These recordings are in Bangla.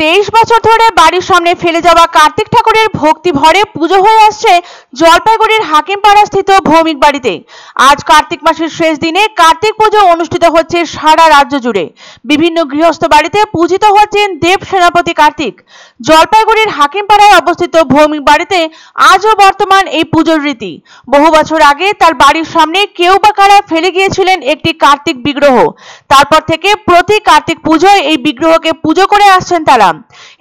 তেইশ বছর ধরে বাড়ির সামনে ফেলে যাওয়া কার্তিক ঠাকুরের ভক্তি ভরে পুজো হয়ে আসছে জলপাইগুড়ির হাকিমপাড়া স্থিত ভৌমিক বাড়িতে আজ কার্তিক মাসের শেষ দিনে কার্তিক পুজো অনুষ্ঠিত হচ্ছে সারা রাজ্য জুড়ে বিভিন্ন গৃহস্থ বাড়িতে পূজিত হচ্ছেন দেব সেনাপতি কার্তিক জলপাইগুড়ির হাকিমপাড়ায় অবস্থিত ভৌমিক বাড়িতে আজও বর্তমান এই পুজোর রীতি বহু বছর আগে তার বাড়ির সামনে কেউ বা কারা ফেলে গিয়েছিলেন একটি কার্তিক বিগ্রহ তারপর থেকে প্রতি কার্তিক পুজোয় এই বিগ্রহকে পুজো করে আসছেন তারা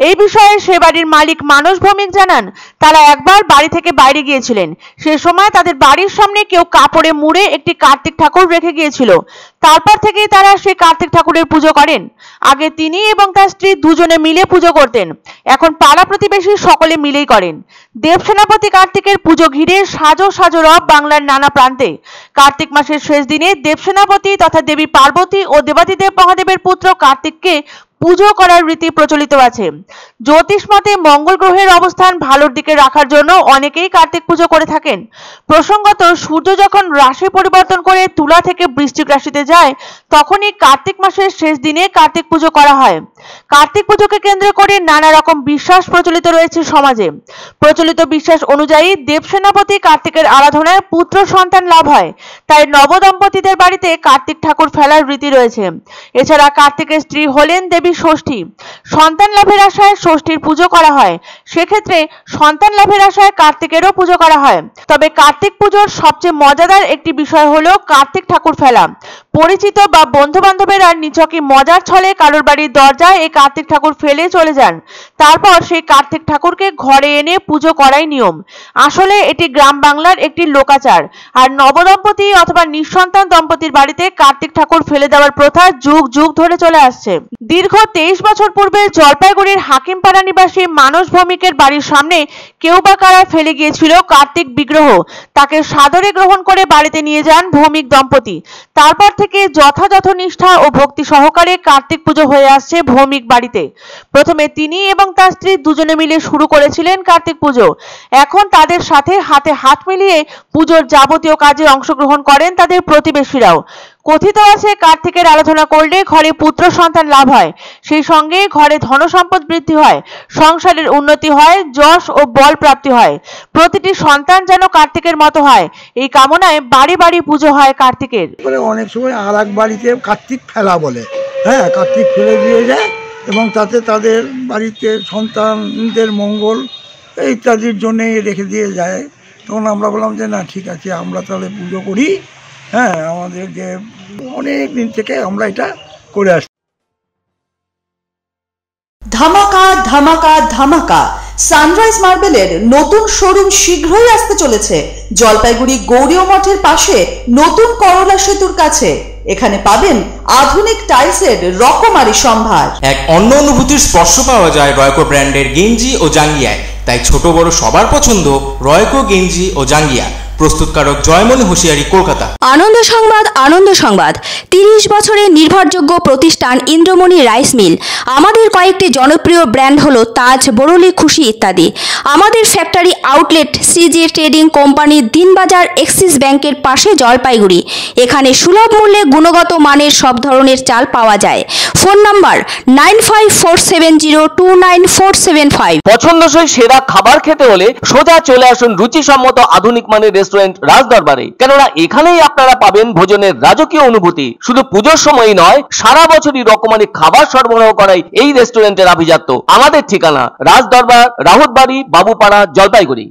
এই বিষয়ে সে বাড়ির মালিক মানস ভৌমিক জানান তারা একবার বাড়ি থেকে বাইরে গিয়েছিলেন সে সময় তাদের বাড়ির সামনে কেউ কাপড়ে মুড়ে একটি কার্তিক ঠাকুর রেখে গিয়েছিল তারপর থেকে তারা সেই কার্তিক ঠাকুরের পুজো করেন আগে তিনি এবং তার স্ত্রী দুজনে মিলে পুজো করতেন এখন পাড়া প্রতিবেশী সকলে মিলেই করেন দেব সেনাপতি কার্তিকের পুজো ঘিরে সাজো সাজো রব বাংলার নানা প্রান্তে কার্তিক মাসের শেষ দিনে দেব সেনাপতি তথা দেবী পার্বতী ও দেবাতিদেব মহাদেবের পুত্র কার্তিককে পুজো করার রীতি প্রচলিত আছে জ্যোতিষ মতে মঙ্গল গ্রহের অবস্থান ভালোর দিকে রাখার জন্য অনেকেই কার্তিক পুজো করে থাকেন প্রসঙ্গত সূর্য যখন রাশি পরিবর্তন করে তুলা থেকে বৃষ্টিক রাশিতে যায় তখনই কার্তিক মাসের শেষ দিনে কার্তিক পুজো করা হয় কার্তিক পুজোকে কেন্দ্র করে নানা রকম বিশ্বাস প্রচলিত রয়েছে সমাজে প্রচলিত বিশ্বাস অনুযায়ী দেবসেনাপতি কার্তিকের আরাধনায় পুত্র সন্তান লাভ হয় তাই নবদম্পতিদের বাড়িতে কার্তিক ঠাকুর ফেলার রীতি রয়েছে এছাড়া কার্তিকের স্ত্রী হলেন দেবী পরবর্তী ষষ্ঠী সন্তান লাভের আশায় ষষ্ঠীর পুজো করা হয় সেক্ষেত্রে সন্তান লাভের আশায় কার্তিকেরও পুজো করা হয় তবে কার্তিক পুজোর সবচেয়ে মজাদার একটি বিষয় হল কার্তিক ঠাকুর ফেলা পরিচিত বা বন্ধু বান্ধবেরা নিছকই মজার ছলে কারোর বাড়ির দরজায় এই কার্তিক ঠাকুর ফেলে চলে যান তারপর সেই কার্তিক ঠাকুরকে ঘরে এনে পুজো করাই নিয়ম আসলে এটি গ্রাম বাংলার একটি লোকাচার আর নবদম্পতি অথবা নিঃসন্তান দম্পতির বাড়িতে কার্তিক ঠাকুর ফেলে দেওয়ার প্রথা যুগ যুগ ধরে চলে আসছে দীর্ঘ তেইশ বছর পূর্বে জলপাইগুড়ির হাকিমপাড়া নিবাসী মানস ভৌমিকের বাড়ির সামনে কেউ বা কারা ফেলে গিয়েছিল কার্তিক বিগ্রহ তাকে সাদরে গ্রহণ করে বাড়িতে নিয়ে যান ভৌমিক দম্পতি তারপর থেকে যথাযথ নিষ্ঠা ও ভক্তি সহকারে কার্তিক পুজো হয়ে আসছে ভৌমিক বাড়িতে প্রথমে তিনি এবং তার স্ত্রী দুজনে মিলে শুরু করেছিলেন কার্তিক পুজো এখন তাদের সাথে হাতে হাত মিলিয়ে পুজোর যাবতীয় কাজে অংশগ্রহণ করেন তাদের প্রতিবেশীরাও কথিত আছে কার্তিকের আলোচনা করলে ঘরে পুত্র সন্তান লাভ হয় সেই সঙ্গে ঘরে ধন সম্পদ বৃদ্ধি হয় সংসারের উন্নতি হয় যশ ও বল প্রাপ্তি হয় প্রতিটি সন্তান যেন কার্তিকের মতো হয় এই কামনায় বাড়ি বাড়ি পুজো হয় কার্তিকের অনেক সময় আর এক বাড়িতে কার্তিক ফেলা বলে হ্যাঁ কার্তিক ফেলে দিয়ে যায় এবং তাতে তাদের বাড়িতে সন্তানদের মঙ্গল ইত্যাদির জন্যে রেখে দিয়ে যায় তখন আমরা বললাম যে না ঠিক আছে আমরা তাহলে পুজো করি হ্যাঁ আমাদেরকে অনেক দিন থেকে আমরা এটা করে আসছি ধামাকা ধামাকা ধামাকা সানরাইজ মার্বেলের নতুন শোরুম শীঘ্রই আসতে চলেছে জলপাইগুড়ি গৌরীয় মঠের পাশে নতুন করলা সেতুর কাছে এখানে পাবেন আধুনিক টাইলসের রকমারি সম্ভার এক অন্য অনুভূতির স্পর্শ পাওয়া যায় রয়কো ব্র্যান্ডের গেঞ্জি ও জাঙ্গিয়ায় তাই ছোট বড় সবার পছন্দ রয়কো গেঞ্জি ও জাঙ্গিয়া প্রস্তুতকারক জয়মনি হোশিয়ারি কলকাতা আনন্দ সংবাদ আনন্দ সংবাদ তিরিশ বছরের নির্ভরযোগ্য প্রতিষ্ঠান ইন্দ্রমণি রাইস মিল আমাদের কয়েকটি জনপ্রিয় ব্র্যান্ড হলো তাজ বরলি খুশি ইত্যাদি আমাদের factory outlet CG trading company Dinbazar Axis ব্যাংকের পাশে জলপাইগুড়ি এখানে সুলভ মূল্যে গুণগত মানের সব ধরনের চাল পাওয়া যায় phone number nine five four seven zero two nine four seven five পছন্দসই সেরা খাবার খেতে হলে সোজা চলে আসুন রুচিসম্মত আধুনিক মানের রেস্টুরেন্ট রাজদরবারে কেননা এখানেই আপনারা পাবেন ভোজনের রাজকীয় অনুভূতি শুধু পুজোর সময় নয় সারা বছরই রকমারি খাবার সরবরাহ করাই এই রেস্টুরেন্টের আভিজাত্য আমাদের ঠিকানা রাজদরবার রাহুতবাড়ি বাবুপাড়া জলপাইগুড়ি